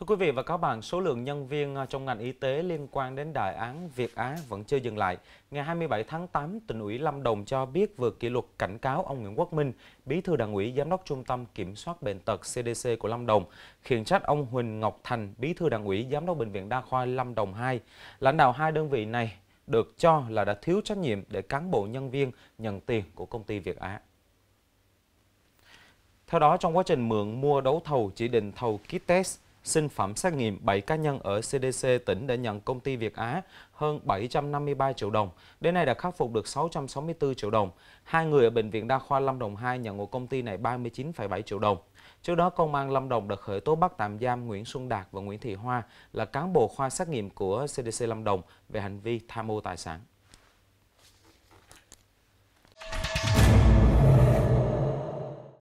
Thưa quý vị và các bạn, số lượng nhân viên à, trong ngành y tế liên quan đến đại án Việt Á vẫn chưa dừng lại. Ngày 27 tháng 8, tỉnh ủy Lâm Đồng cho biết vừa kỷ luật cảnh cáo ông Nguyễn Quốc Minh, bí thư đảng ủy giám đốc trung tâm kiểm soát bệnh tật CDC của Lâm Đồng, khiển trách ông Huỳnh Ngọc Thành, bí thư đảng ủy giám đốc bệnh viện đa khoa Lâm Đồng 2. Lãnh đạo hai đơn vị này được cho là đã thiếu trách nhiệm để cán bộ nhân viên nhận tiền của công ty Việt Á. Theo đó, trong quá trình mượn mua đấu thầu chỉ định thầu kit test, sinh phẩm xét nghiệm 7 cá nhân ở CDC tỉnh đã nhận công ty Việt Á hơn 753 triệu đồng. Đến nay đã khắc phục được 664 triệu đồng. Hai người ở Bệnh viện Đa khoa Lâm Đồng 2 nhận của công ty này 39,7 triệu đồng. Trước đó, Công an Lâm Đồng đã khởi tố bắt tạm giam Nguyễn Xuân Đạt và Nguyễn Thị Hoa là cán bộ khoa xét nghiệm của CDC Lâm Đồng về hành vi tham ô tài sản.